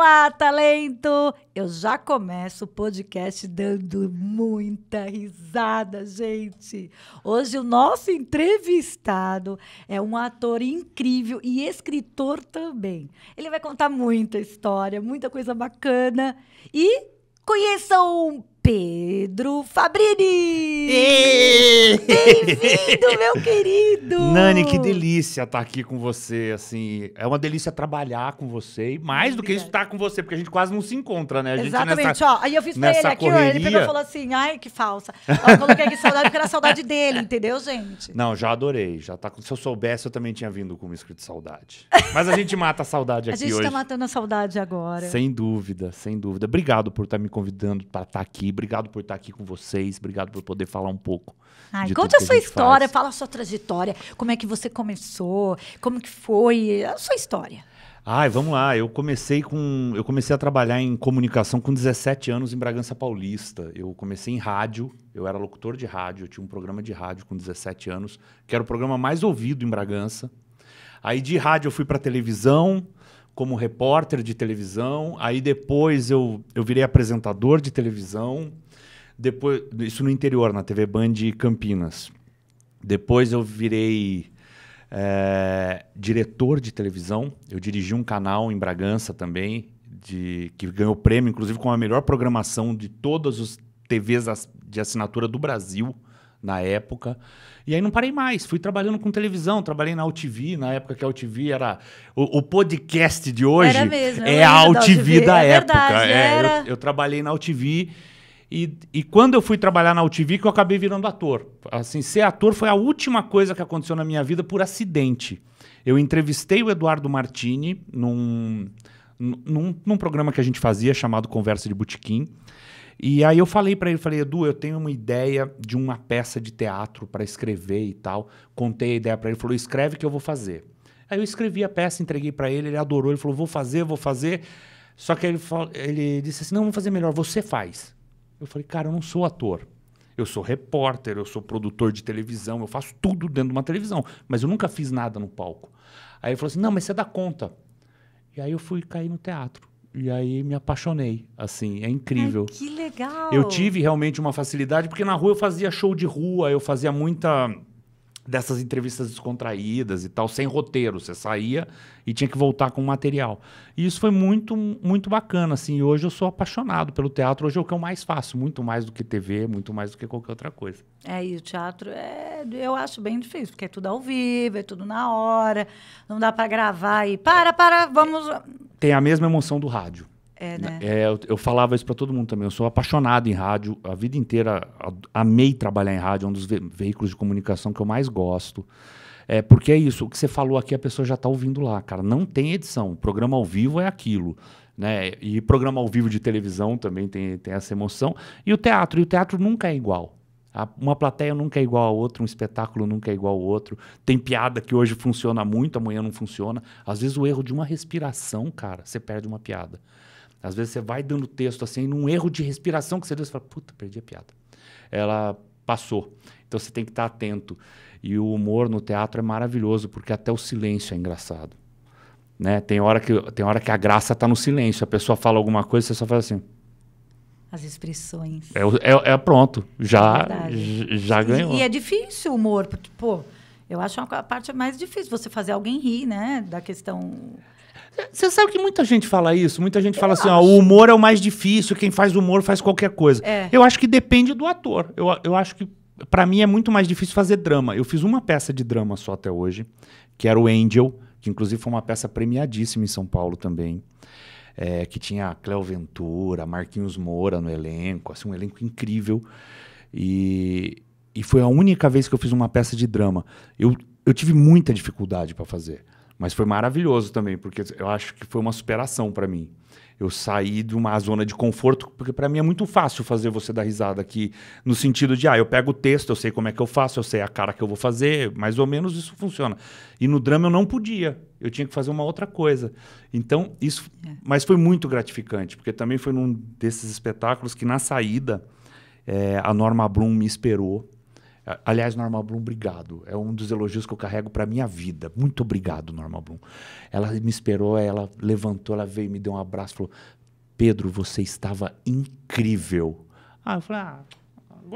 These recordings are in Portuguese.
Olá, talento! Eu já começo o podcast dando muita risada, gente. Hoje o nosso entrevistado é um ator incrível e escritor também. Ele vai contar muita história, muita coisa bacana e conheçam Pedro Fabrini! Bem-vindo, meu querido! Nani, que delícia estar tá aqui com você, assim, é uma delícia trabalhar com você, e mais do que isso estar tá com você, porque a gente quase não se encontra, né? Exatamente, nessa, ó, aí eu fiz pra ele aqui, correria... ele pegou e falou assim, ai, que falsa. Eu coloquei aqui saudade porque era saudade dele, entendeu, gente? Não, já adorei, já tá, se eu soubesse eu também tinha vindo com uma escrito saudade. Mas a gente mata a saudade aqui tá hoje. A gente hoje. tá matando a saudade agora. Sem dúvida, sem dúvida. Obrigado por estar me convidando para estar aqui, Obrigado por estar aqui com vocês. Obrigado por poder falar um pouco. Ai, conte a sua a história, faz. fala a sua trajetória. Como é que você começou? Como que foi? A sua história. Ai, vamos lá. Eu comecei com. Eu comecei a trabalhar em comunicação com 17 anos em Bragança Paulista. Eu comecei em rádio, eu era locutor de rádio, eu tinha um programa de rádio com 17 anos, que era o programa mais ouvido em Bragança. Aí de rádio eu fui para televisão, como repórter de televisão, aí depois eu, eu virei apresentador de televisão, depois isso no interior, na TV Band Campinas. Depois eu virei é, diretor de televisão, eu dirigi um canal em Bragança também, de, que ganhou prêmio, inclusive, com a melhor programação de todas as TVs de assinatura do Brasil na época. E aí não parei mais, fui trabalhando com televisão, trabalhei na UTV, na época que a UTV era. O, o podcast de hoje era mesmo, é a UTV da, da é época. Verdade, é, eu, eu, trabalhei na UTV. E, e quando eu fui trabalhar na UTV, que eu acabei virando ator. Assim, ser ator foi a última coisa que aconteceu na minha vida por acidente. Eu entrevistei o Eduardo Martini num, num, num programa que a gente fazia chamado Conversa de Botequim. E aí eu falei para ele, falei, Edu, eu tenho uma ideia de uma peça de teatro para escrever e tal. Contei a ideia para ele, falou, escreve que eu vou fazer. Aí eu escrevi a peça, entreguei para ele, ele adorou, ele falou, vou fazer, vou fazer. Só que ele, falou, ele disse assim, não, vamos fazer melhor, você faz. Eu falei, cara, eu não sou ator. Eu sou repórter, eu sou produtor de televisão, eu faço tudo dentro de uma televisão, mas eu nunca fiz nada no palco. Aí ele falou assim, não, mas você dá conta. E aí eu fui cair no teatro. E aí me apaixonei, assim, é incrível. Ai, que legal! Eu tive realmente uma facilidade, porque na rua eu fazia show de rua, eu fazia muita dessas entrevistas descontraídas e tal, sem roteiro. Você saía e tinha que voltar com o material. E isso foi muito, muito bacana, assim. hoje eu sou apaixonado pelo teatro. Hoje é o que eu mais faço, muito mais do que TV, muito mais do que qualquer outra coisa. É, e o teatro é, eu acho bem difícil, porque é tudo ao vivo, é tudo na hora, não dá para gravar e para, para, vamos. Tem a mesma emoção do rádio. É, né? né? É, eu, eu, falava isso para todo mundo também. Eu sou apaixonado em rádio. A vida inteira a, amei trabalhar em rádio. É um dos ve veículos de comunicação que eu mais gosto. É, porque é isso. O que você falou aqui, a pessoa já está ouvindo lá, cara. Não tem edição. O programa ao vivo é aquilo. Né? E programa ao vivo de televisão também tem, tem essa emoção. E o teatro. E o teatro nunca é igual. A, uma plateia nunca é igual a outra, um espetáculo nunca é igual ao outro. Tem piada que hoje funciona muito, amanhã não funciona. Às vezes o erro de uma respiração, cara, você perde uma piada. Às vezes você vai dando texto assim, num erro de respiração que você deu, você fala, puta, perdi a piada. Ela passou. Então você tem que estar atento. E o humor no teatro é maravilhoso, porque até o silêncio é engraçado. Né? Tem, hora que, tem hora que a graça está no silêncio. A pessoa fala alguma coisa, você só faz assim. As expressões. É, é, é pronto, já, é já ganhou. E, e, é difícil o humor, porque, pô, eu acho a parte mais difícil você fazer alguém rir, né? Da questão você sabe que muita gente fala isso, muita gente eu fala assim, ó, o humor é o mais difícil, quem faz humor faz qualquer coisa. É. Eu acho que depende do ator. Eu, eu acho que para mim é muito mais difícil fazer drama. Eu fiz uma peça de drama só até hoje, que era o Angel, que inclusive foi uma peça premiadíssima em São Paulo também. É, que tinha a Cleo Ventura, Marquinhos Moura no elenco, assim, um elenco incrível. E, e foi a única vez que eu fiz uma peça de drama. Eu, eu tive muita dificuldade para fazer. Mas foi maravilhoso também, porque eu acho que foi uma superação para mim. Eu saí de uma zona de conforto, porque para mim é muito fácil fazer você dar risada aqui, no sentido de, ah, eu pego o texto, eu sei como é que eu faço, eu sei a cara que eu vou fazer, mais ou menos isso funciona. E no drama eu não podia, eu tinha que fazer uma outra coisa. Então, isso. É. Mas foi muito gratificante, porque também foi num desses espetáculos que na saída é, a Norma Bloom me esperou Aliás, Norma Blum, obrigado. É um dos elogios que eu carrego para minha vida. Muito obrigado, Norma Blum. Ela me esperou, ela levantou, ela veio, me deu um abraço, falou: Pedro, você estava incrível. Ah, eu falei: ah,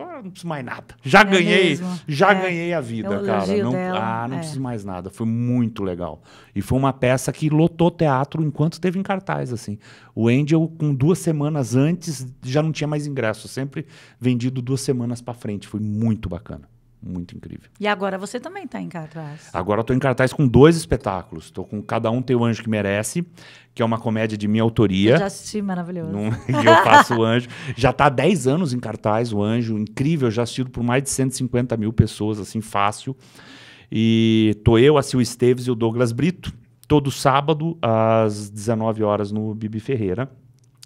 agora não preciso mais nada. Já é ganhei, mesmo. já é. ganhei a vida, eu cara. Não, dela. ah, não é. preciso mais nada. Foi muito legal. E foi uma peça que lotou teatro enquanto esteve em cartaz, assim. O Angel, com duas semanas antes, já não tinha mais ingresso. Sempre vendido duas semanas para frente. Foi muito bacana muito incrível. E agora você também está em cartaz. Agora eu estou em cartaz com dois espetáculos. Estou com Cada Um Tem o Anjo Que Merece, que é uma comédia de minha autoria. Eu já assisti, maravilhoso. Num, eu faço o Anjo. Já está há 10 anos em cartaz o Anjo, incrível. Já assistido por mais de 150 mil pessoas, assim, fácil. E estou eu, a Sil Esteves e o Douglas Brito. Todo sábado, às 19 horas, no Bibi Ferreira.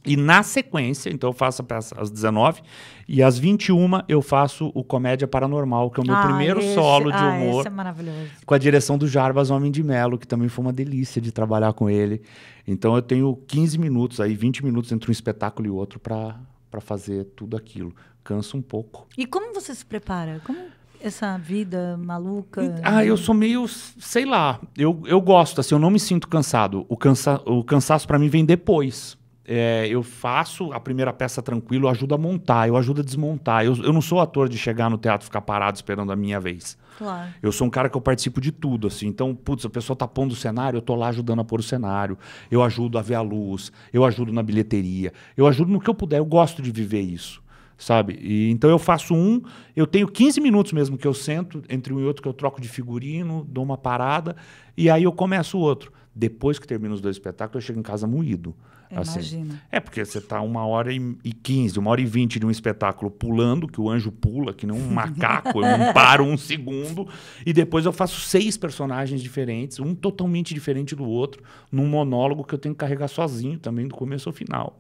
E na sequência, então eu faço a peça às 19 e às 21 eu faço o Comédia Paranormal, que é o meu ah, primeiro esse, solo de ah, humor. É com a direção do Jarbas Homem de Melo, que também foi uma delícia de trabalhar com ele. Então eu tenho 15 minutos aí, 20 minutos entre um espetáculo e outro para fazer tudo aquilo. Cansa um pouco. E como você se prepara? Como essa vida maluca? Ah, eu sou meio, sei lá, eu, eu gosto, assim, eu não me sinto cansado. O, cansa, o cansaço para mim vem depois é, eu faço a primeira peça tranquilo, eu ajudo a montar, eu ajudo a desmontar. Eu, eu não sou ator de chegar no teatro e ficar parado esperando a minha vez. Claro. Eu sou um cara que eu participo de tudo, assim. Então, putz, a pessoa tá pondo o cenário, eu tô lá ajudando a pôr o cenário. Eu ajudo a ver a luz, eu ajudo na bilheteria, eu ajudo no que eu puder. Eu gosto de viver isso, sabe? E, então eu faço um, eu tenho 15 minutos mesmo que eu sento entre um e outro, que eu troco de figurino, dou uma parada, e aí eu começo o outro. Depois que termino os dois espetáculos, eu chego em casa moído. Assim. Imagina. É, porque você está uma hora e quinze, uma hora e vinte de um espetáculo pulando, que o anjo pula, que nem um macaco, eu não paro um segundo, e depois eu faço seis personagens diferentes, um totalmente diferente do outro, num monólogo que eu tenho que carregar sozinho também, do começo ao final.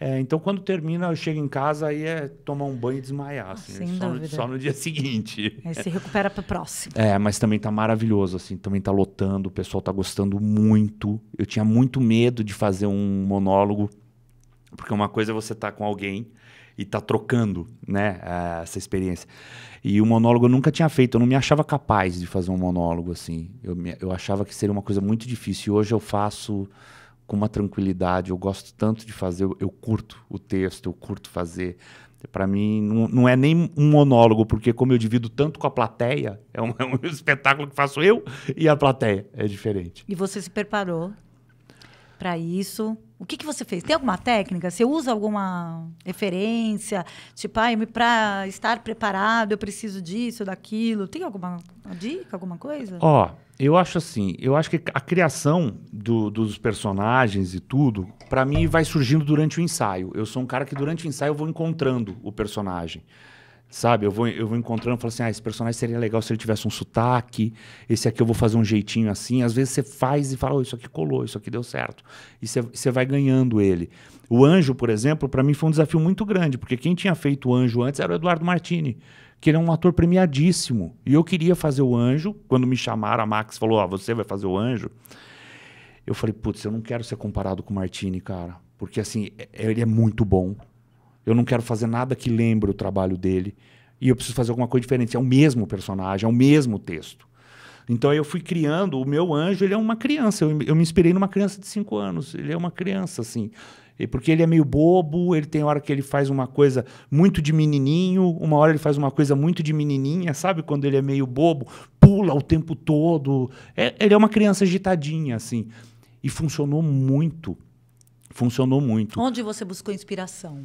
É, então, quando termina, eu chego em casa, aí é tomar um banho e desmaiar. Ah, assim, só, no, só, no, dia seguinte. Aí se recupera para o próximo. É, mas também tá maravilhoso, assim. Também tá lotando, o pessoal tá gostando muito. Eu tinha muito medo de fazer um monólogo, porque uma coisa é você estar tá com alguém e tá trocando, né, eh, essa experiência. E o monólogo eu nunca tinha feito, eu não me achava capaz de fazer um monólogo, assim. Eu, eu achava que seria uma coisa muito difícil. E hoje eu faço com uma tranquilidade. Eu gosto tanto de fazer, eu, curto o texto, eu curto fazer. Para mim, não, não, é nem um monólogo, porque como eu divido tanto com a plateia, é um, é um espetáculo que faço eu e a plateia. É diferente. E você se preparou para isso? O que, que você fez? Tem alguma técnica? Você usa alguma referência? Tipo, ah, para estar preparado, eu preciso disso, daquilo. Tem alguma dica, alguma coisa? Ó, oh, eu acho assim, eu acho que a criação do, dos personagens e tudo, para mim, vai surgindo durante o ensaio. Eu sou um cara que durante o ensaio eu vou encontrando o personagem. Sabe? Eu vou, eu vou encontrando e falo assim: ah, esse personagem seria legal se ele tivesse um sotaque, esse aqui eu vou fazer um jeitinho assim. Às vezes você faz e fala: oh, isso aqui colou, isso aqui deu certo. E você vai ganhando ele. O Anjo, por exemplo, para mim foi um desafio muito grande, porque quem tinha feito o Anjo antes era o Eduardo Martini, que era é um ator premiadíssimo. E eu queria fazer o Anjo. Quando me chamaram, a Max falou: ó, oh, você vai fazer o Anjo. Eu falei: putz, eu não quero ser comparado com o Martini, cara. Porque assim, é, ele é muito bom eu não quero fazer nada que lembre o trabalho dele. E eu preciso fazer alguma coisa diferente. É o mesmo personagem, é o mesmo texto. Então eu fui criando. O meu anjo, ele é uma criança. Eu, eu me inspirei numa criança de 5 anos. Ele é uma criança, assim. E porque ele é meio bobo, ele tem hora que ele faz uma coisa muito de menininho, uma hora ele faz uma coisa muito de menininha, sabe? Quando ele é meio bobo, pula o tempo todo. É, ele é uma criança agitadinha, assim. E funcionou muito. Funcionou muito. Onde você buscou inspiração?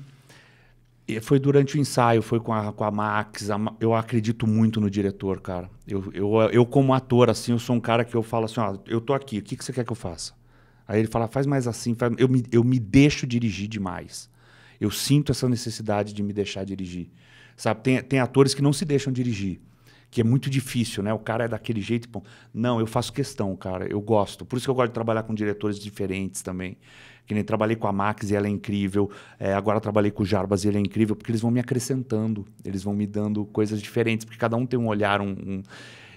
E foi durante o ensaio, foi com a, com a Max. A, eu acredito muito no diretor, cara. Eu, eu, eu, como ator, assim, eu sou um cara que eu falo assim, ó, eu tô aqui, o que, que você quer que eu faça? Aí ele fala, faz mais assim, faz... Eu, me, eu me deixo dirigir demais. Eu sinto essa necessidade de me deixar dirigir. Sabe, tem, tem atores que não se deixam dirigir, que é muito difícil, né? O cara é daquele jeito, bom, não, eu faço questão, cara, eu gosto. Por isso que eu gosto de trabalhar com diretores diferentes também. Que nem trabalhei com a Max e ela é incrível. É, agora trabalhei com o Jarbas e ele é incrível, porque eles vão me acrescentando, eles vão me dando coisas diferentes, porque cada um tem um olhar, um. um...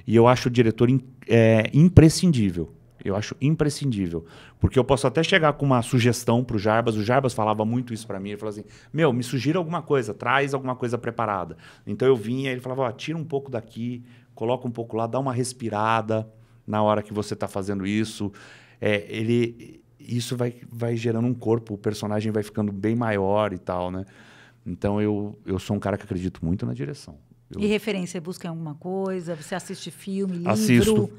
E eu acho o diretor in, é, imprescindível. Eu acho imprescindível. Porque eu posso até chegar com uma sugestão para o Jarbas. O Jarbas falava muito isso para mim. Ele falava assim: Meu, me sugira alguma coisa, traz alguma coisa preparada. Então eu vinha, ele falava: Ó, tira um pouco daqui, coloca um pouco lá, dá uma respirada na hora que você está fazendo isso. É, ele, isso vai, vai gerando um corpo, o personagem vai ficando bem maior e tal, né? Então eu, eu sou um cara que acredito muito na direção. Eu... E referência, busca em alguma coisa? Você assiste filme, livro? Assisto.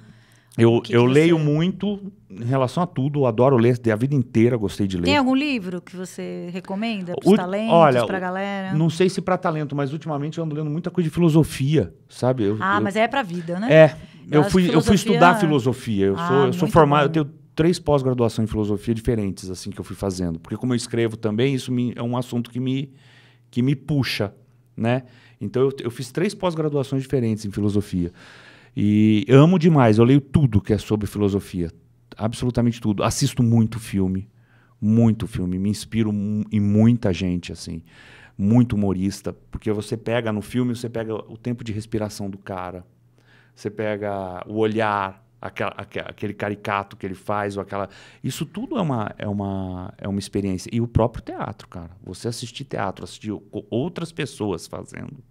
Eu, que eu que leio você... muito em relação a tudo, adoro ler, a vida inteira gostei de ler. Tem algum livro que você recomenda para os talentos, olha, galera? Não sei se para talento, mas ultimamente eu ando lendo muita coisa de filosofia, sabe? Eu, ah, eu, mas é para vida, né? É, eu, fui, filosofia... eu fui estudar filosofia, eu ah, sou, eu sou ah, formado, eu tenho três pós-graduação em filosofia diferentes assim que eu fui fazendo, porque como eu escrevo também, isso me, é um assunto que me que me puxa, né? Então eu, eu fiz três pós-graduações diferentes em filosofia. E amo demais, eu leio tudo que é sobre filosofia, absolutamente tudo. Assisto muito filme, muito filme, me inspiro em muita gente assim, muito humorista, porque você pega no filme, você pega o tempo de respiração do cara, você pega o olhar, Aquela, aquele caricato que ele faz, ou aquela. Isso tudo é uma, é, uma, é uma experiência. E o próprio teatro, cara. Você assistir teatro, assistir outras pessoas fazendo.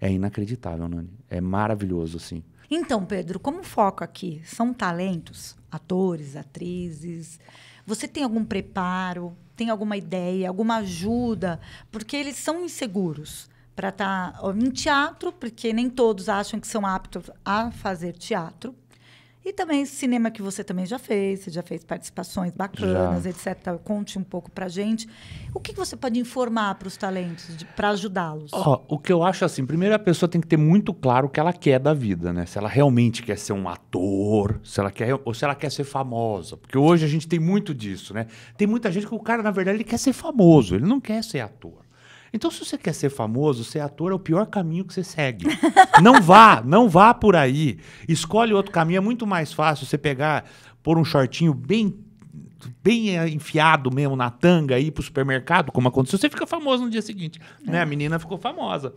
É inacreditável, Nani. É maravilhoso, assim. Então, Pedro, como foco aqui são talentos, atores, atrizes. Você tem algum preparo? Tem alguma ideia, alguma ajuda? Porque eles são inseguros para estar tá em teatro, porque nem todos acham que são aptos a fazer teatro. E também cinema que você também já fez, você já fez participações bacanas, já. etc. Conte um pouco pra gente. O que, que você pode informar para os talentos, para ajudá-los? Oh, o que eu acho assim, primeiro a pessoa tem que ter muito claro o que ela quer da vida, né? Se ela realmente quer ser um ator, se ela quer, ou se ela quer ser famosa. Porque hoje a gente tem muito disso, né? Tem muita gente que o cara, na verdade, ele quer ser famoso, ele não quer ser ator. Então, se você quer ser famoso, ser ator é o pior caminho que você segue. não vá, não vá por aí. Escolhe outro caminho. É muito mais fácil você pegar, pôr um shortinho bem bem é, enfiado mesmo na tanga e ir pro supermercado, como aconteceu, você fica famoso no dia seguinte. É. Né? A é. menina ficou famosa.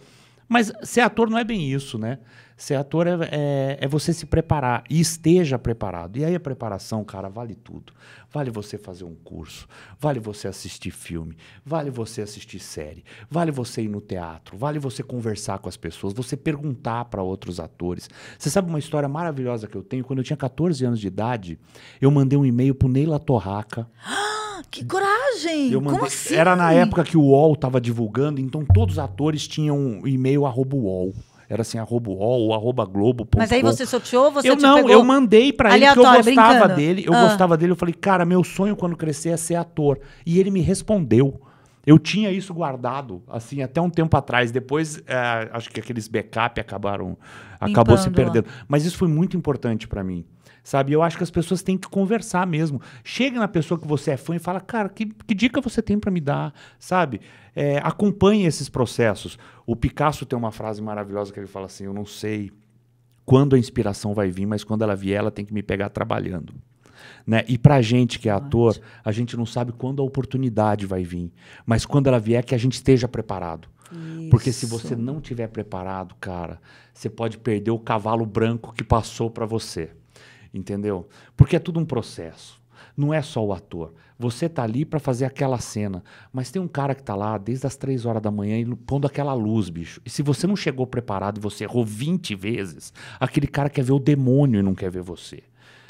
Mas ser ator não é bem isso, né? Ser ator é, é, é, você se preparar e esteja preparado. E aí a preparação, cara, vale tudo. Vale você fazer um curso, vale você assistir filme, vale você assistir série, vale você ir no teatro, vale você conversar com as pessoas, você perguntar para outros atores. Você sabe uma história maravilhosa que eu tenho? Quando eu tinha 14 anos de idade, eu mandei um e-mail pro Neila Torraca. Ah, que coragem! Eu mandei, Como assim? Era na época que o UOL estava divulgando, então todos os atores tinham e-mail arroba UOL. Era assim, arroba UOL, arroba Globo. Mas aí você sorteou, você Eu não, pegou... eu mandei para ele que eu gostava brincando. dele. Eu ah. gostava dele, eu falei, cara, meu sonho quando crescer é ser ator. E ele me respondeu. Eu tinha isso guardado, assim, até um tempo atrás. Depois, é, acho que aqueles backup acabaram, Limpando. acabou se perdendo. Mas isso foi muito importante para mim sabe? Eu acho que as pessoas têm que conversar mesmo. Chega na pessoa que você é fã e fala, cara, que, que dica você tem para me dar, sabe? É, acompanhe esses processos. O Picasso tem uma frase maravilhosa que ele fala assim: Eu não sei quando a inspiração vai vir, mas quando ela vier, ela tem que me pegar trabalhando. Né? E pra gente que é ator, a gente não sabe quando a oportunidade vai vir. Mas quando ela vier, que a gente esteja preparado. Isso. Porque se você não tiver preparado, cara, você pode perder o cavalo branco que passou para você. Entendeu? Porque é tudo um processo. Não é só o ator. Você tá ali para fazer aquela cena, mas tem um cara que tá lá desde as três horas da manhã pondo aquela luz, bicho. E se você não chegou preparado e você errou 20 vezes, aquele cara quer ver o demônio e não quer ver você.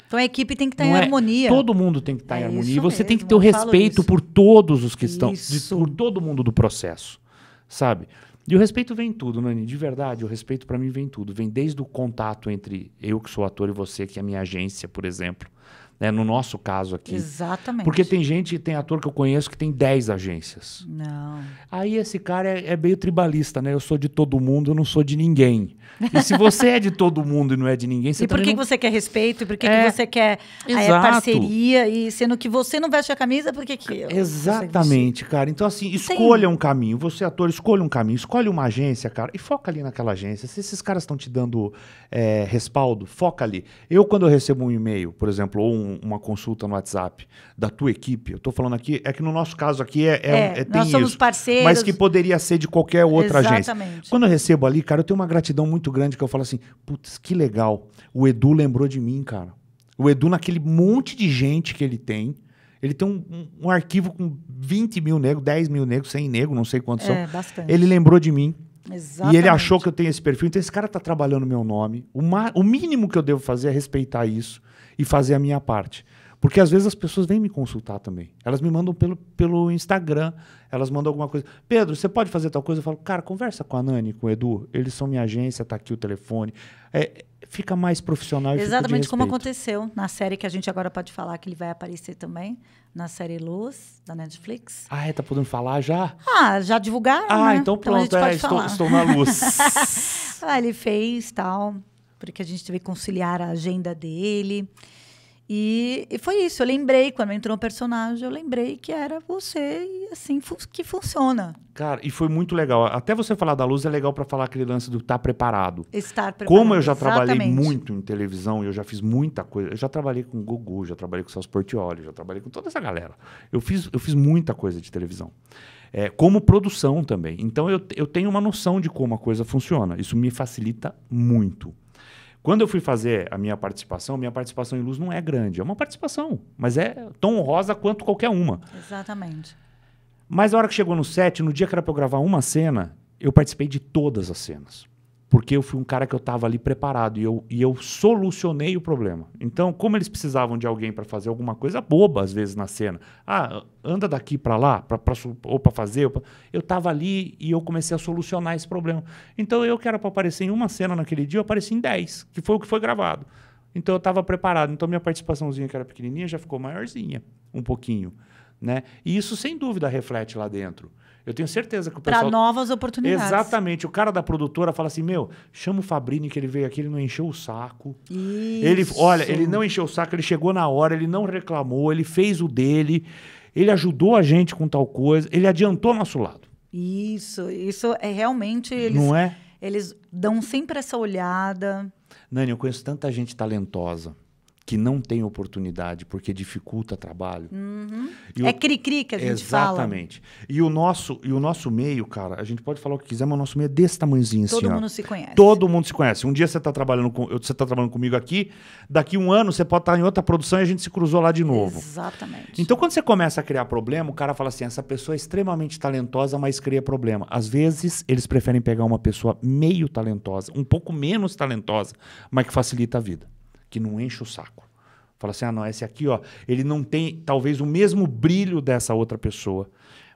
Então a equipe tem que estar tá em é, harmonia. Todo mundo tem que estar tá é em harmonia. E você mesmo, tem que ter o respeito por todos os que estão, de, por todo mundo do processo, sabe? E o respeito vem em tudo, Nani. De verdade, o respeito para mim vem em tudo. Vem desde o contato entre eu que sou ator e você que é minha agência, por exemplo. Né? No nosso caso aqui. Exatamente. Porque tem gente, tem ator que eu conheço que tem 10 agências. Não. Aí esse cara é, é meio tribalista, né? Eu sou de todo mundo, eu não sou de ninguém. E se você é de todo mundo e não é de ninguém, você E por que, não... que você quer respeito? E por que, é... que você quer a ah, é parceria? E sendo que você não veste a camisa, por que, que eu? Exatamente, cara. Então, assim, escolha um caminho. Você, ator, escolha um caminho. Escolhe uma agência, cara, e foca ali naquela agência. Se esses caras estão te dando eh, respaldo, foca ali. Eu, quando eu recebo um e-mail, por exemplo, ou um uma consulta no WhatsApp da tua equipe, eu estou falando aqui, é que no nosso caso aqui é, é, é, é tem nós somos isso, parceiros, mas que poderia ser de qualquer outra exatamente. agência. Quando eu recebo ali, cara, eu tenho uma gratidão muito grande que eu falo assim, putz, que legal, o Edu lembrou de mim, cara. O Edu, naquele monte de gente que ele tem, ele tem um, um, um arquivo com 20 mil negros, 10 mil negros, 100 negros, não sei quantos é, são. Bastante. Ele lembrou de mim. Exatamente. E ele achou que eu tenho esse perfil. Então, esse cara está trabalhando meu nome. O, o mínimo que eu devo fazer é respeitar isso e fazer a minha parte. Porque às vezes as pessoas vêm me consultar também. Elas me mandam pelo, pelo Instagram, elas mandam alguma coisa. Pedro, você pode fazer tal coisa? Eu falo, cara, conversa com a Nani, com o Edu, eles são minha agência, está aqui o telefone. É, fica mais profissional e Exatamente como aconteceu na série que a gente agora pode falar que ele vai aparecer também, na série Luz, da Netflix. Ah, é, tá podendo falar já? Ah, já divulgaram. Ah, né? então, então pronto, então é, estou, estou, na luz. ah, ele fez tal porque a gente teve que conciliar a agenda dele. E, e, foi isso. Eu lembrei, quando entrou o um personagem, eu lembrei que era você e assim fu que funciona. Cara, e foi muito legal. Até você falar da luz é legal para falar aquele lance do estar tá preparado. Estar preparado. Como eu já exatamente. trabalhei muito em televisão, e eu já fiz muita coisa. Eu já trabalhei com o Gugu, já trabalhei com o Celso Portioli, já trabalhei com toda essa galera. Eu fiz, eu fiz muita coisa de televisão. É, como produção também. Então eu, eu tenho uma noção de como a coisa funciona. Isso me facilita muito. Quando eu fui fazer a minha participação, minha participação em luz não é grande, é uma participação, mas é tão honrosa quanto qualquer uma. Exatamente. Mas a hora que chegou no set, no dia que era para eu gravar uma cena, eu participei de todas as cenas porque eu fui um cara que eu estava ali preparado e eu, e eu solucionei o problema. Então, como eles precisavam de alguém para fazer alguma coisa boba, às vezes, na cena, ah, anda daqui para lá, pra, pra, ou para fazer, ou pra... eu estava ali e eu comecei a solucionar esse problema. Então, eu que era para aparecer em uma cena naquele dia, eu apareci em 10, que foi o que foi gravado. Então, eu estava preparado. Então, minha participaçãozinha, que era pequenininha, já ficou maiorzinha, um pouquinho. Né? E isso, sem dúvida, reflete lá dentro. Eu tenho certeza que o pessoal. Para novas oportunidades. Exatamente. O cara da produtora fala assim: meu, chama o Fabrini que ele veio aqui, ele não encheu o saco. Isso. Ele, olha, ele não encheu o saco, ele chegou na hora, ele não reclamou, ele fez o dele, ele ajudou a gente com tal coisa, ele adiantou nosso lado. Isso, isso é realmente. Eles, não é? Eles dão sempre essa olhada. Nani, eu conheço tanta gente talentosa que não tem oportunidade porque dificulta trabalho. Uhum. É cri-cri que a gente Exatamente. fala. Exatamente. E o nosso e o nosso meio, cara, a gente pode falar o que quiser, mas o nosso meio é desse tamanhozinho. Todo assim, mundo ó. se conhece. Todo mundo se conhece. Um dia você está trabalhando com você tá trabalhando comigo aqui, daqui um ano você pode estar tá em outra produção e a gente se cruzou lá de novo. Exatamente. Então quando você começa a criar problema, o cara fala assim: essa pessoa é extremamente talentosa, mas cria problema. Às vezes eles preferem pegar uma pessoa meio talentosa, um pouco menos talentosa, mas que facilita a vida que não enche o saco. Fala assim: ah, não, esse aqui, ó, ele não tem talvez o mesmo brilho dessa outra pessoa.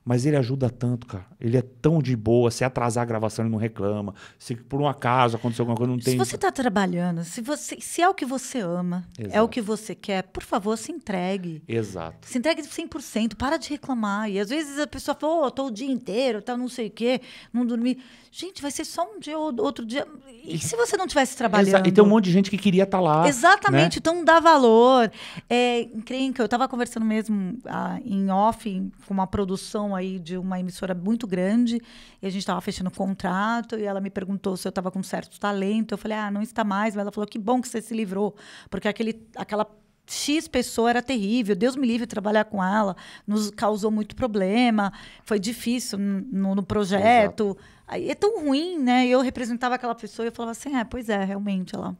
Mas ele ajuda tanto, cara. Ele é tão de boa. Se atrasar a gravação, ele não reclama. Se por um acaso aconteceu alguma coisa, não tem. Se você está trabalhando, se, você, se é o que você ama, Exato. é o que você quer, por favor, se entregue. Exato. Se entregue 100%. Para de reclamar. E às vezes a pessoa fala, oh, tô o dia inteiro, tá não sei o quê, não dormi. Gente, vai ser só um dia ou outro dia. E se você não tivesse trabalhando? Exato. E tem um monte de gente que queria estar tá lá. Exatamente. Né? Então dá valor. É, encrenca. Eu estava conversando mesmo ah, em off com uma produção aí de uma emissora muito grande e a gente estava fechando contrato e ela me perguntou se eu estava com certo talento. Eu falei, ah, não está mais. Mas ela falou, que bom que você se livrou, porque aquele, aquela X pessoa era terrível, Deus me livre trabalhar com ela, nos causou muito problema, foi difícil no, no projeto. Aí, é tão ruim, né? Eu representava aquela pessoa e eu falava assim: é, pois é, realmente, ela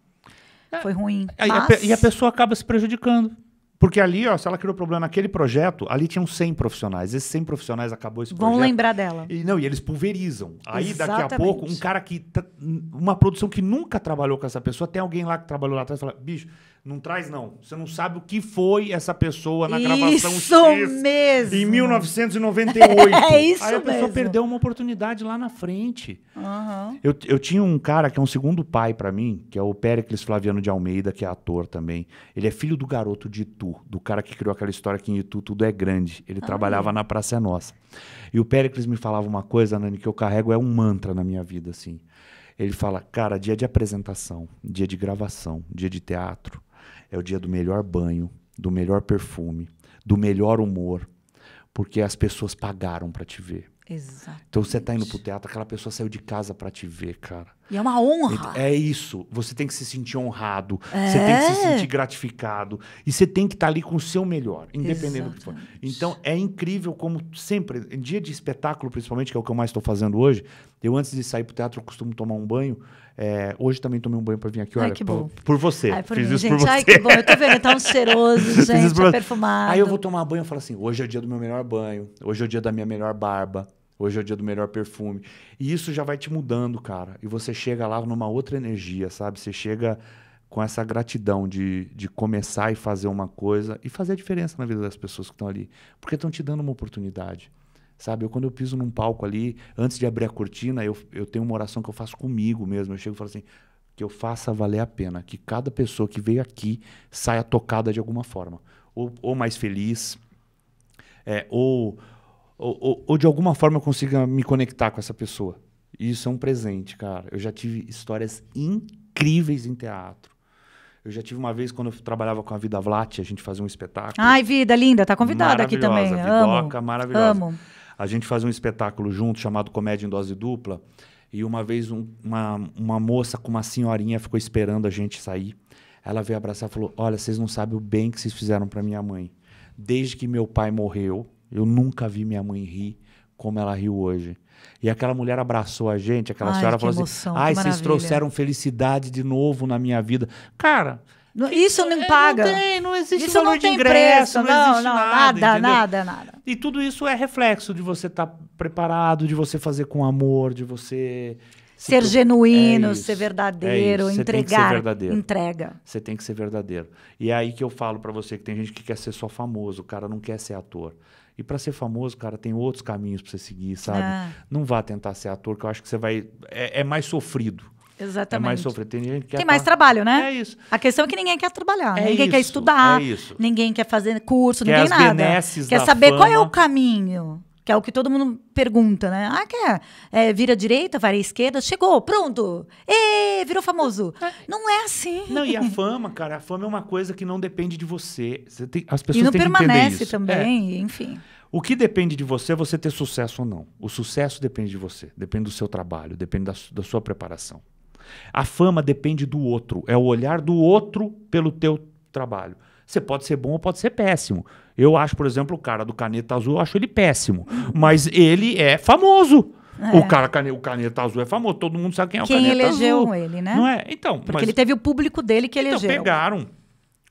é, foi ruim. Mas... A, e a pessoa acaba se prejudicando. Porque ali, ó, se ela criou problema naquele projeto, ali tinham 100 profissionais. Esses 100 profissionais acabou esse Vão projeto. Vão lembrar dela. E, não, e eles pulverizam. Aí, Exatamente. daqui a pouco, um cara que. Uma produção que nunca trabalhou com essa pessoa, tem alguém lá que trabalhou lá atrás e fala: bicho, não traz, não. Você não sabe o que foi essa pessoa na gravação Isso mesmo! Em 1998. é isso Aí a pessoa mesmo. perdeu uma oportunidade lá na frente. Uhum. Eu, eu tinha um cara que é um segundo pai para mim, que é o Péricles Flaviano de Almeida, que é ator também. Ele é filho do garoto de Itu, do cara que criou aquela história que em Itu tudo é grande. Ele ah, trabalhava é. na Praça é Nossa. E o Péricles me falava uma coisa, Nani, que eu carrego é um mantra na minha vida, assim. Ele fala, cara, dia de apresentação, dia de gravação, dia de teatro, é o dia do melhor banho, do melhor perfume, do melhor humor, porque as pessoas pagaram para te ver. Exato. Então você está indo pro teatro, aquela pessoa saiu de casa para te ver, cara. E é uma honra. Então, é isso. Você tem que se sentir honrado, é. você tem que se é. sentir gratificado e você tem que estar tá ali com o seu melhor, independente Exatamente. do que for. Então é incrível como sempre, em dia de espetáculo principalmente, que é o que eu mais estou fazendo hoje, eu antes de sair pro teatro eu costumo tomar um banho é, hoje também tomei um banho para vir aqui, olha, Ai, que bom. Por, por você. Ai, por Fiz mim, isso gente. por você. Ai, que bom, eu tô vendo, tá tão cheiroso, gente, Tá perfumado. Aí eu vou tomar banho e falo assim, hoje é o dia do meu melhor banho, hoje é o dia da minha melhor barba, hoje é o dia do melhor perfume. E isso já vai te mudando, cara. E você chega lá numa outra energia, sabe? Você chega com essa gratidão de, de começar e fazer uma coisa e fazer a diferença na vida das pessoas que estão ali. Porque estão te dando uma oportunidade. Sabe, eu, quando eu piso num palco ali, antes de abrir a cortina, eu, eu tenho uma oração que eu faço comigo mesmo. Eu chego e falo assim: que eu faça valer a pena, que cada pessoa que veio aqui saia tocada de alguma forma. Ou, ou mais feliz, é, ou, ou, ou, de alguma forma eu consiga me conectar com essa pessoa. Isso é um presente, cara. Eu já tive histórias incríveis em teatro. Eu já tive uma vez quando eu trabalhava com a Vida Vlat, a gente fazia um espetáculo. Ai, vida linda, tá convidada aqui também. Vidoca, Amo. maravilhosa. Amo. A gente faz um espetáculo junto chamado Comédia em Dose Dupla. E uma vez um, uma, uma moça com uma senhorinha ficou esperando a gente sair. Ela veio abraçar e falou: Olha, vocês não sabem o bem que vocês fizeram para minha mãe. Desde que meu pai morreu, eu nunca vi minha mãe rir como ela riu hoje. E aquela mulher abraçou a gente, aquela Ai, senhora falou assim, emoção, assim: Ai, vocês trouxeram felicidade de novo na minha vida. Cara, isso não é, paga. Não tem, não existe isso valor não de ingresso, preço, não, não existe não, nada. Nada, nada, nada, E tudo isso é reflexo de você estar tá preparado, de você fazer com amor, de você. Ser se... É genuíno, é ser verdadeiro, é entregar. Ser verdadeiro. Entrega. Você tem que ser verdadeiro. E é aí que eu falo para você que tem gente que quer ser só famoso, o cara não quer ser ator. E para ser famoso, cara, tem outros caminhos para você seguir, sabe? Ah. Não vá tentar ser ator, que eu acho que você vai. é, é mais sofrido. Exatamente. É mais sofrer. Tem gente que Tem mais trabalho, né? É isso. A questão é que ninguém quer trabalhar, é ninguém isso, quer estudar, é ninguém quer fazer curso, quer ninguém nada. Quer saber fama. qual é o caminho. Que é o que todo mundo pergunta, né? Ah, quer? É, vira direita, vai à esquerda, chegou, pronto! Ê, virou famoso. É. Não é assim. Não, e a fama, cara, a fama é uma coisa que não depende de você. você tem, as pessoas e não têm permanece isso. É. também, é. enfim. O que depende de você é você ter sucesso ou não. O sucesso depende de você, depende do seu trabalho, depende da, da sua preparação. A fama depende do outro, é o olhar do outro pelo teu trabalho. Você pode ser bom ou pode ser péssimo. Eu acho, por exemplo, o cara do Caneta Azul, eu acho ele péssimo. Mas ele é famoso. É. O cara, o Caneta Azul é famoso, todo mundo sabe quem é quem o Caneta Azul. Quem elegeu ele, né? Não é? Então, Porque mas... ele teve o público dele que então, elegeu. Então, pegaram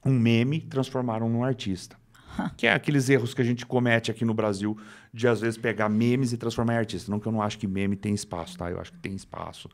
um meme, transformaram num artista. Que é aqueles erros que a gente comete aqui no Brasil de às vezes pegar memes e transformar em artista. Não que eu não acho que meme tem espaço, tá? Eu acho que tem espaço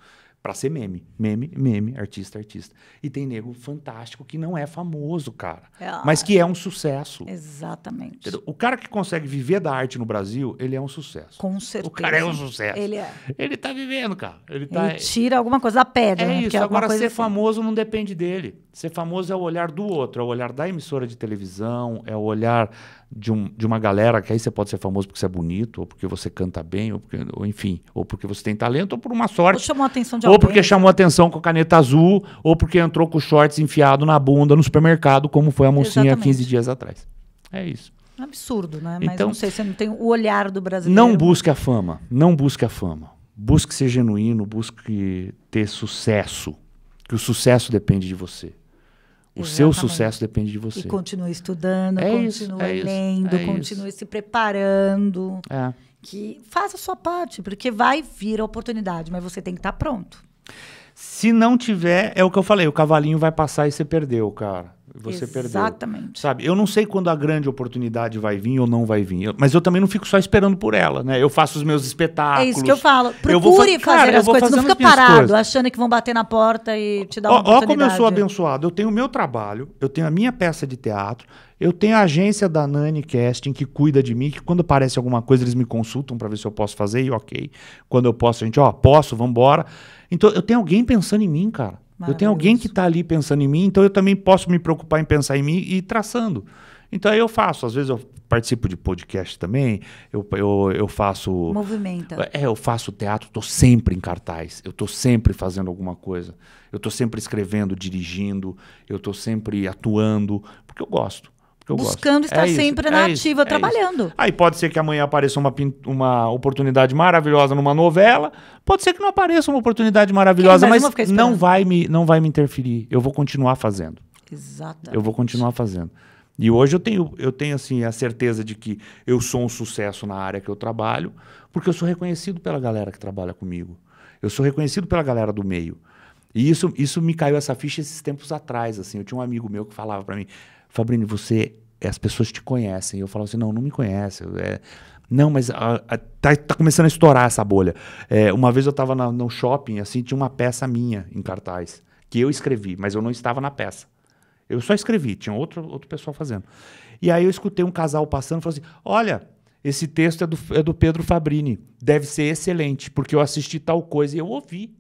para ser meme. Meme, meme, artista, artista. E tem nego fantástico que não é famoso, cara. É, mas que é um sucesso. Exatamente. O cara que consegue viver da arte no Brasil, ele é um sucesso. Com certeza. O cara é um sucesso. Ele é. Ele tá vivendo, cara. Ele, tá... Ele tira alguma coisa da pedra. É né? isso. É Agora, ser assim. famoso não depende dele. Ser famoso é o olhar do outro, é o olhar da emissora de televisão, é o olhar de, um, de uma galera que aí você pode ser famoso porque você é bonito, ou porque você canta bem, ou, porque, ou enfim, ou porque você tem talento, ou por uma sorte. Ou chamou a atenção de Ou porque chamou atenção com a caneta azul, ou porque entrou com shorts enfiado na bunda no supermercado, como foi a mocinha há 15 dias atrás. É isso. absurdo, né? Mas então, não sei, você não tem o olhar do brasileiro. Não busque a fama, não busque a fama. Busque ser genuíno, busque ter sucesso. Que o sucesso depende de você. O seu sucesso depende de você. E continue estudando, é continue isso, é lendo, é continue isso. se preparando. É. Que faça a sua parte, porque vai vir a oportunidade, mas você tem que estar tá pronto. Se não tiver, é o que eu falei, o cavalinho vai passar e você perdeu, cara. Você Exatamente. perdeu. Exatamente. Sabe? Eu não sei quando a grande oportunidade vai vir ou não vai vir. Eu, mas eu também não fico só esperando por ela, né? Eu faço os meus espetáculos. É isso que eu falo. Procure eu fa fazer cara, as coisas. Não fica parado coisas. achando que vão bater na porta e te dar ó, oportunidade. Olha como eu sou abençoado. Eu tenho o meu trabalho, eu tenho a minha peça de teatro, eu tenho a agência da Nani Casting que cuida de mim, que quando aparece alguma coisa eles me consultam para ver se eu posso fazer e ok. Quando eu posso, a gente, ó, posso, vamos embora. Então eu tenho alguém pensando em mim, cara. Eu tenho alguém que está ali pensando em mim, então eu também posso me preocupar em pensar em mim e ir traçando. Então aí eu faço, às vezes eu participo de podcast também, eu, eu, eu faço. Movimenta. É, eu faço teatro, estou sempre em cartaz, eu estou sempre fazendo alguma coisa. Eu estou sempre escrevendo, dirigindo, eu estou sempre atuando, porque eu gosto. Buscando gosto. estar é sempre é isso, na é ativa, isso, trabalhando. É Aí pode ser que amanhã apareça uma, uma oportunidade maravilhosa numa novela, pode ser que não apareça uma oportunidade maravilhosa, mas não vai, me, não vai me interferir. Eu vou continuar fazendo. Exatamente. Eu vou continuar fazendo. E hoje eu tenho, eu tenho assim, a certeza de que eu sou um sucesso na área que eu trabalho, porque eu sou reconhecido pela galera que trabalha comigo. Eu sou reconhecido pela galera do meio. E isso, isso me caiu essa ficha esses tempos atrás, assim. Eu tinha um amigo meu que falava para mim: Fabrini, você. As pessoas te conhecem. Eu falo assim: não, não me conhece. É, não, mas a, ah, a, ah, tá, tá, começando a estourar essa bolha. É, uma vez eu estava no shopping, assim, tinha uma peça minha em cartaz, que eu escrevi, mas eu não estava na peça. Eu só escrevi, tinha outro, outro pessoal fazendo. E aí eu escutei um casal passando e falou assim: Olha, esse texto é do, é do Pedro Fabrini, deve ser excelente, porque eu assisti tal coisa e eu ouvi.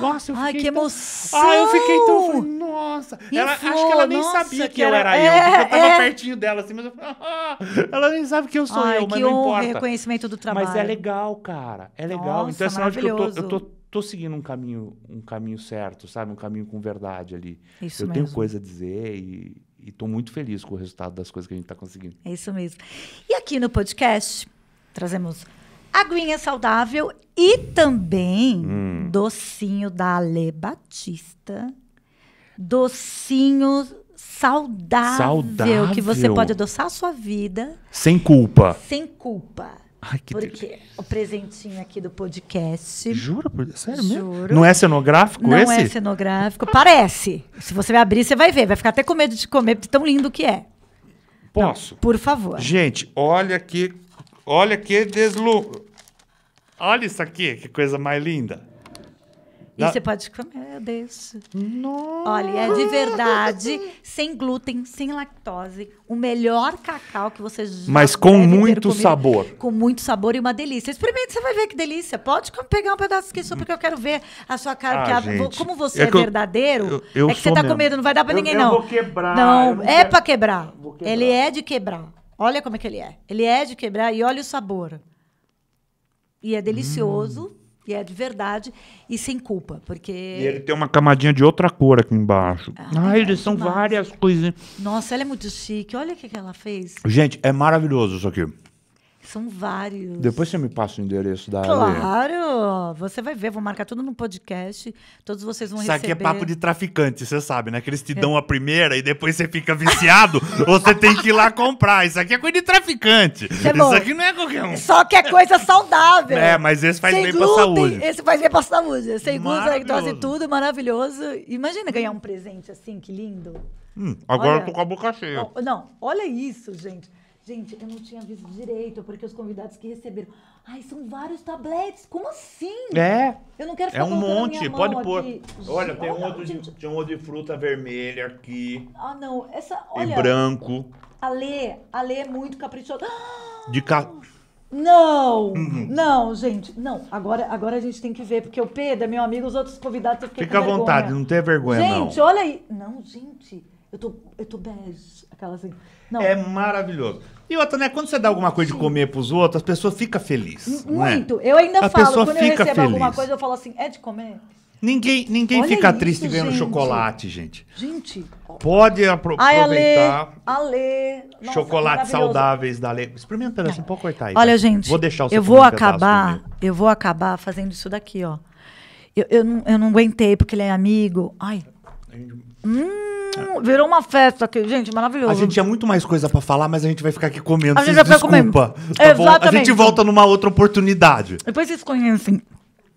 Nossa, eu fiquei. Ai, que tão... emoção! Ah, eu fiquei tão. Nossa! Ela, acho que ela nem Nossa, sabia que, que era... eu era é, eu, porque eu tava é... pertinho dela, assim, mas eu falei, ah, ah, ela nem sabe que eu sou Ai, eu, mas que não honra, importa. reconhecimento do trabalho. Mas é legal, cara. É legal. Nossa, então é sinal de que eu tô, eu tô, tô seguindo um caminho, um caminho certo, sabe? Um caminho com verdade ali. Isso eu mesmo. tenho coisa a dizer e. estou muito feliz com o resultado das coisas que a gente está conseguindo. É isso mesmo. E aqui no podcast, trazemos aguinha saudável e também hum. docinho da Ale Batista. Docinho saudável, saudável, que você pode adoçar a sua vida. Sem culpa. Sem culpa. Ai, que Porque o presentinho aqui do podcast. Jura? Sério mesmo? Juro. Não é cenográfico não esse? Não é cenográfico. Parece. Se você abrir, você vai ver. Vai ficar até com medo de comer, de tão lindo que é. Posso? Não, por favor. Gente, olha que Olha que deslumbre. Olha isso aqui, que coisa mais linda. E da... você pode comer desse. Nossa. Olha, é de verdade, sem glúten, sem lactose, o melhor cacau que você já Mas com muito sabor. Com muito sabor e uma delícia. Experimente, você vai ver que delícia. Pode pegar um pedaço de só porque eu quero ver a sua cara. Ah, como você é, é verdadeiro, eu, eu, eu é que você tá mesmo. com medo, não vai dar para eu, ninguém, não. Eu vou quebrar. Não, não é quero... quebrar. quebrar. Ele é de quebrar. Olha como é que ele é. Ele é de quebrar e olha o sabor. E é delicioso. Hum. E é de verdade e sem culpa, porque... E ele tem uma camadinha de outra cor aqui embaixo. Ah, ah é eles são várias coisinhas. Nossa, ela é muito chique. Olha o que, que ela fez. Gente, é maravilhoso isso aqui. São vários. Depois você me passa o endereço da Claro! Ale. Você vai ver, vou marcar tudo no podcast. Todos vocês vão Isso receber. Isso aqui é papo de traficante, você sabe, né? Que eles te é. dão a primeira e depois você fica viciado, você tem que ir lá comprar. Isso aqui é coisa de traficante. É Isso aqui não é qualquer um. Só que é coisa saudável. É, mas esse faz Sem bem glúten, pra saúde. Esse faz bem pra saúde. Sem glúten, lactose e tudo, maravilhoso. Imagina ganhar um presente assim, que lindo. Hum, agora olha, eu tô com a boca cheia. Não, olha isso, gente. Gente, eu não tinha visto direito, porque os convidados que receberam. Ai, são vários tabletes. Como assim? É. Eu não quero é ficar É um monte, pode pôr. Aqui. Olha, tem um outro de, tinha um outro de fruta vermelha aqui. Ah, não. Essa. Olha, e branco. A Lê, a Lê é muito caprichosa. De ca... Não! Uhum. Não, gente. Não, agora, agora a gente tem que ver, porque o Pedro é meu amigo, os outros convidados Fica à vontade, não tem vergonha, gente, não. Gente, olha aí. Não, gente. Eu tô, eu tô bege. Aquela assim. Não. É maravilhoso. E outra, né? Quando você dá alguma coisa de comer pros outros, as pessoas fica feliz. Né? Muito. É? Eu ainda a falo, quando eu recebo feliz. alguma coisa, eu falo assim, é de comer? Ninguém, ninguém fica isso, triste vendo gente. chocolate, gente. Gente. Pode apro Ai, aproveitar. Ale, Ale. chocolates saudáveis da Ale. assim um pouco, aí. Olha, tá? gente. Vou deixar o seu Eu vou acabar, eu vou acabar fazendo isso daqui, ó. Eu, eu, não, eu não aguentei porque ele é amigo. Ai. Hum virou uma festa aqui. Gente, maravilhoso. A gente tinha é muito mais coisa pra falar, mas a gente vai ficar aqui comendo. A gente vai desculpa. Comendo. Tá Exatamente. A gente volta numa outra oportunidade. Depois vocês conhecem.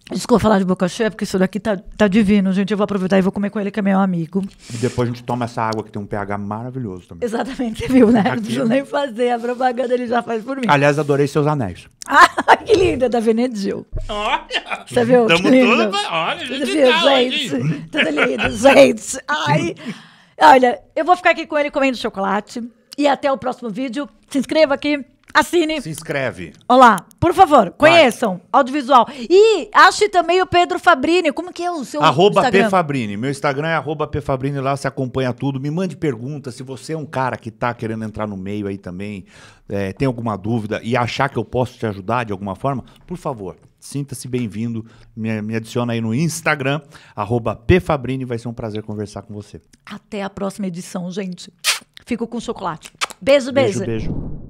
Desculpa falar de boca cheia, porque isso daqui tá, tá divino, gente. Eu vou aproveitar e vou comer com ele, que é meu amigo. E depois a gente toma essa água que tem um pH maravilhoso também. Exatamente, você viu, né? Aqui. Não preciso nem fazer, a propaganda ele já faz por mim. Aliás, adorei seus anéis. ah, que linda, é da Venedil. Olha! Você viu? Tamo lindo. Tudo, olha, gente. gente viu, tá, gente. Tudo lindo, gente. Ai, Olha, eu vou ficar aqui com ele comendo chocolate. E até o próximo vídeo. Se inscreva aqui. Assine. Se inscreve. Olá, por favor, conheçam Vai. audiovisual. E ache também o Pedro Fabrini. Como que é o seu arroba Instagram? P Fabrini. Meu Instagram é arroba P Fabrini. Lá você acompanha tudo. Me mande perguntas. Se você é um cara que está querendo entrar no meio aí também, é, tem alguma dúvida e achar que eu posso te ajudar de alguma forma, por favor, sinta-se bem-vindo. Me, me, adiciona aí no Instagram, pfabrini, vai ser um prazer conversar com você. Até a próxima edição, gente. Fico com chocolate. Beijo, beijo. Beijo, beijo.